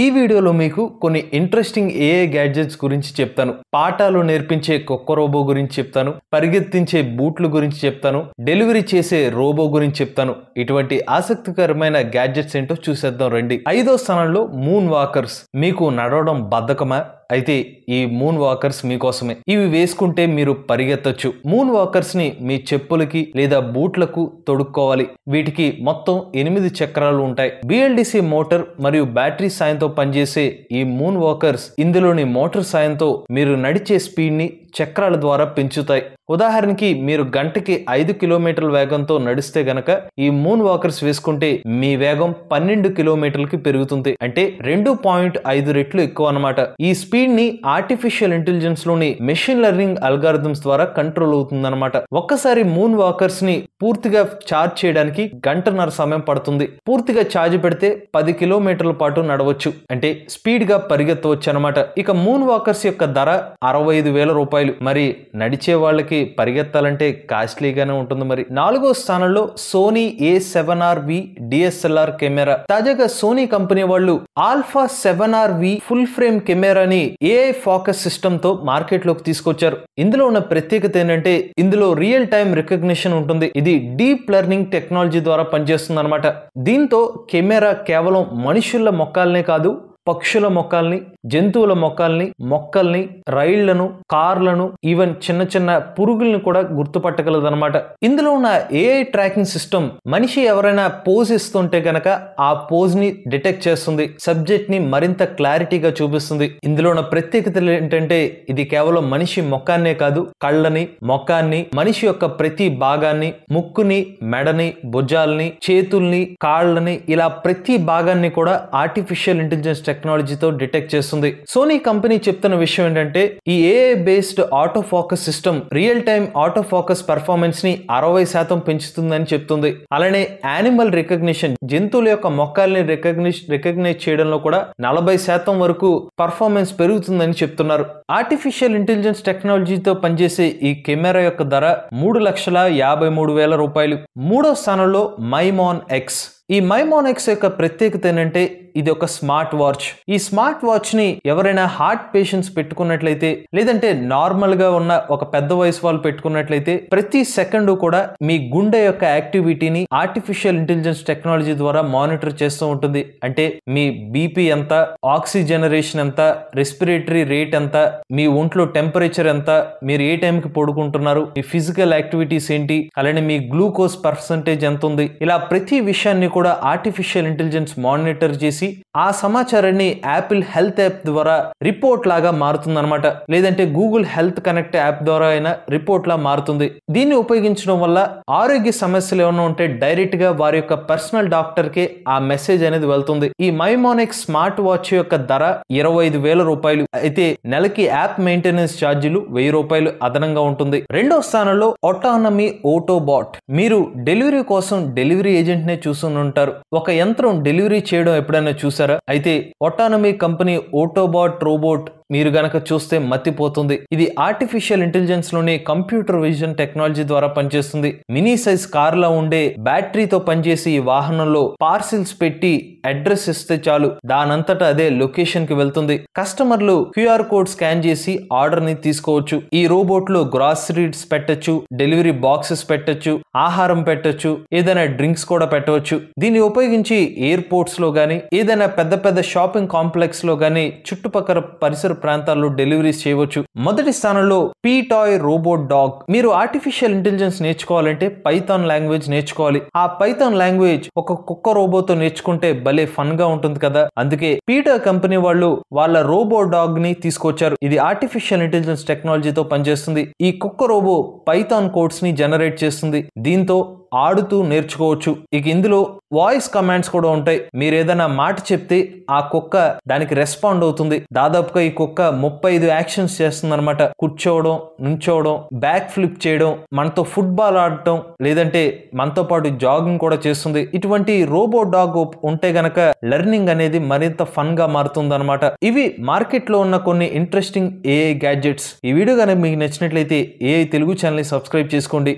ఈ వీడియోలో మీకు కొన్ని ఇంట్రెస్టింగ్ ఏఏ గ్యాడ్జెట్స్ గురించి చెప్తాను పాఠాలు నేర్పించే కుక్క రోబో గురించి చెప్తాను పరిగెత్తించే బూట్లు గురించి చెప్తాను డెలివరీ చేసే రోబో గురించి చెప్తాను ఇటువంటి ఆసక్తికరమైన గ్యాడ్జెట్స్ ఏంటో చూసేద్దాం రండి ఐదో స్థానంలో మూన్ వాకర్స్ మీకు నడవడం బద్ధకమా అయితే ఈ మూన్ వాకర్స్ మీకోసమే ఇవి వేసుకుంటే మీరు పరిగెత్తచ్చు మూన్ వాకర్స్ ని మీ చెప్పులకి లేదా బూట్లకు తొడుక్కోవాలి వీటికి మొత్తం ఎనిమిది చక్రాలు ఉంటాయి బిఎల్డిసి మోటార్ మరియు బ్యాటరీ సాయంతో పనిచేసే ఈ మూన్ వాకర్స్ ఇందులోని మోటార్ సాయంతో మీరు నడిచే స్పీడ్ ని చక్రాల ద్వారా పెంచుతాయి ఉదాహరణకి మీరు గంటకి ఐదు కిలోమీటర్ల వేగంతో నడిస్తే గనక ఈ మూన్ వాకర్స్ వేసుకుంటే మీ వేగం పన్నెండు కిలోమీటర్లకి పెరుగుతుంది అంటే రెండు పాయింట్ ఐదు రెట్లు ఎక్కువ అనమాట ఈ స్పీడ్ ని ఆర్టిఫిషియల్ ఇంటెలిజెన్స్ లోని మెషిన్ లెర్నింగ్ అల్గారిథమ్స్ ద్వారా కంట్రోల్ అవుతుందన్నమాట ఒక్కసారి మూన్ వాకర్స్ ని పూర్తిగా ఛార్జ్ చేయడానికి గంటన్నర సమయం పడుతుంది పూర్తిగా ఛార్జ్ పెడితే పది కిలోమీటర్ల పాటు నడవచ్చు అంటే స్పీడ్ గా పరిగెత్తవచ్చు అనమాట ఇక మూన్ వాకర్స్ యొక్క ధర అరవై ఐదు వేల రూపాయలు మరి నడిచే వాళ్ళకి పరిగెత్తాలంటే కాస్ట్లీగానే ఉంటుంది మరి నాలుగో స్థానంలో Sony A seven R V DSLR camera తాజాగా సోనీ కంపెనీ వాళ్ళు alpha seven R V full frame కెమెరాని ఏఐ ఫోకస్ సిస్టమ్ తో మార్కెట్ లోకి తీసుకొచ్చారు ఇందులో ఉన్న ప్రత్యేకత ఏంటంటే ఇందులో రియల్ టైం రికగ్నిషన్ ఉంటుంది ఇది డీప్ లెర్నింగ్ టెక్నాలజీ ద్వారా పనిచేస్తుంది అనమాట దీంతో కెమెరా కేవలం మనుషుల మొక్కల్నే కాదు పక్షుల మొక్కల్ని జంతువుల మొక్కల్ని మొక్కల్ని రైళ్లను కార్లను ఈవెన్ చిన్న చిన్న పురుగుల్ని కూడా గుర్తుపట్టగలదు అనమాట ఇందులో ఉన్న ఏఐ ట్రాకింగ్ సిస్టమ్ మనిషి ఎవరైనా పోజ్ ఇస్తుంటే గనక ఆ పోజ్ ని డిటెక్ట్ చేస్తుంది సబ్జెక్ట్ ని మరింత క్లారిటీగా చూపిస్తుంది ఇందులో ఉన్న ప్రత్యేకతలు ఏంటంటే ఇది కేవలం మనిషి మొక్కాన్నే కాదు కళ్ళని మొక్కాన్ని మనిషి యొక్క ప్రతి భాగాన్ని ముక్కుని మెడని భుజాల్ని చేతుల్ని కాళ్ళని ఇలా ప్రతి భాగాన్ని కూడా ఆర్టిఫిషియల్ ఇంటెలిజెన్స్ టెక్నాలజీతో డిటెక్ట్ చేస్తుంది సోనీ కంపెనీ చెప్తున్న విషయం ఏంటంటే ఈ AI based auto focus system real time auto focus performance ని అరవై శాతం పెంచుతుందని చెప్తుంది అలానే యానిమల్ రికగ్నిషన్ జంతువుల యొక్క మొక్కల్ని రికగ్నిష్ రికగ్నైజ్ చేయడంలో కూడా నలభై శాతం వరకు పర్ఫార్మెన్స్ పెరుగుతుందని చెప్తున్నారు ఆర్టిఫిషియల్ ఇంటెలిజెన్స్ టెక్నాలజీతో పనిచేసే ఈ కెమెరా యొక్క ధర మూడు లక్షల యాభై మూడు వేల రూపాయలు మూడో స్థానంలో మైమాన్ ఎక్స్ ఈ మైమోనెక్స్ యొక్క ప్రత్యేకత ఏంటంటే ఇది ఒక స్మార్ట్ వాచ్ ఈ స్మార్ట్ వాచ్ ని ఎవరైనా హార్ట్ పేషెంట్స్ పెట్టుకున్నట్లయితే లేదంటే నార్మల్ గా ఉన్న ఒక పెద్ద వయసు వాళ్ళు పెట్టుకున్నట్లయితే ప్రతి సెకండ్ కూడా మీ గుండె యొక్క యాక్టివిటీని ఆర్టిఫిషియల్ ఇంటెలిజెన్స్ టెక్నాలజీ ద్వారా మానిటర్ చేస్తూ ఉంటుంది అంటే మీ బీపీ ఎంత ఆక్సిజనరేషన్ ఎంత రెస్పిరేటరీ రేట్ ఎంత మీ ఒంట్లో టెంపరేచర్ ఎంత మీరు ఏ టైంకి పడుకుంటున్నారు మీ ఫిజికల్ యాక్టివిటీస్ ఏంటి అలానే మీ గ్లూకోజ్ పర్సంటేజ్ ఎంత ఉంది ఇలా ప్రతి విషయాన్ని కూడా కూడా ఆర్టిఫిషియల్ ఇంటెలిజెన్స్ మానిటర్ చేసి ఆ సమాచారాన్ని యాపిల్ హెల్త్ యాప్ ద్వారా రిపోర్ట్ లాగా మారుతుందన్నమాట లేదంటే గూగుల్ హెల్త్ కనెక్ట్ యాప్ ద్వారా అయినా రిపోర్ట్ లా మారుతుంది దీన్ని ఉపయోగించడం వల్ల ఆరోగ్య సమస్యలు ఏమైనా ఉంటే డైరెక్ట్ గా వారి యొక్క పర్సనల్ డాక్టర్ కి ఆ మెసేజ్ అనేది వెళ్తుంది ఈ మైమోనిక్ స్మార్ట్ వాచ్ యొక్క ధర ఇరవై ఐదు వేల రూపాయలు అయితే నెలకి యాప్ మెయింటెనెన్స్ ఛార్జీలు వెయ్యి రూపాయలు అదనంగా ఉంటుంది రెండో స్థానంలో ఒటానమీ ఓటోబాట్ మీరు డెలివరీ కోసం డెలివరీ ఏజెంట్ నే చూస్తున్న ఉంటారు ఒక యంత్రం డెలివరీ చేయడం ఎప్పుడైనా చూసారా అయితే ఒటానమీ కంపెనీ ఓటోబాట్ రోబోట్ మీరు గనక చూస్తే మత్తిపోతుంది ఇది ఆర్టిఫిషియల్ ఇంటెలిజెన్స్ లోని కంప్యూటర్ విజన్ టెక్నాలజీ ద్వారా పనిచేస్తుంది మినీ సైజ్ కార్ లా ఉండే బ్యాటరీతో పనిచేసి ఈ వాహనంలో పార్సిల్స్ పెట్టి అడ్రస్ ఇస్తే చాలు దానంతట అదే లొకేషన్ కి వెళ్తుంది కస్టమర్లు క్యూఆర్ కోడ్ స్కాన్ చేసి ఆర్డర్ ని తీసుకోవచ్చు ఈ రోబోట్ లో గ్రాసరీస్ పెట్టచ్చు డెలివరీ బాక్సెస్ పెట్టచ్చు ఆహారం పెట్టచ్చు ఏదైనా డ్రింక్స్ కూడా పెట్టవచ్చు దీన్ని ఉపయోగించి ఎయిర్పోర్ట్స్ లో గానీ ఏదైనా పెద్ద పెద్ద షాపింగ్ కాంప్లెక్స్ లో గానీ చుట్టుపక్కల పరిసర ప్రాంతాల్లో డెలివరీస్ చేయవచ్చు మొదటి స్థానంలో పీటాయ్ రోబోట్ డాగ్ మీరు ఆర్టిఫిషియల్ ఇంటెలిజెన్స్ నేర్చుకోవాలంటే పైథాన్ లాంగ్వేజ్ నేర్చుకోవాలి ఆ పైథాన్ లాంగ్వేజ్ ఒక కుక్క రోబోతో నేర్చుకుంటే భలే ఫన్ గా ఉంటుంది కదా అందుకే పీటర్ కంపెనీ వాళ్ళు వాళ్ళ రోబో డాగ్ ని తీసుకొచ్చారు ఇది ఆర్టిఫిషియల్ ఇంటెలిజెన్స్ టెక్నాలజీతో పనిచేస్తుంది ఈ కుక్క రోబో పైథాన్ కోడ్స్ ని జనరేట్ చేస్తుంది దీంతో ఆడుతూ నేర్చుకోవచ్చు ఇక ఇందులో వాయిస్ కమాండ్స్ కూడా ఉంటాయి మీరు ఏదైనా మాట చెప్తే ఆ కుక్క దానికి రెస్పాండ్ అవుతుంది దాదాపుగా ఈ కుక్క ముప్పై ఐదు యాక్షన్స్ చేస్తుంది అనమాట కూర్చోవడం నుంచోవడం బ్యాక్ ఫ్లిప్ చేయడం మనతో ఫుట్బాల్ ఆడటం లేదంటే మనతో పాటు జాగింగ్ కూడా చేస్తుంది ఇటువంటి రోబో డాగ్ ఉంటే గనక లెర్నింగ్ అనేది మరింత ఫన్ గా మారుతుంది అనమాట ఇవి మార్కెట్ లో ఉన్న కొన్ని ఇంట్రెస్టింగ్ ఏఐ గ్యాడ్జెట్స్ ఈ వీడియో కనుక మీకు నచ్చినట్లయితే ఏఐ తెలుగు ఛానల్ని సబ్స్క్రైబ్ చేసుకోండి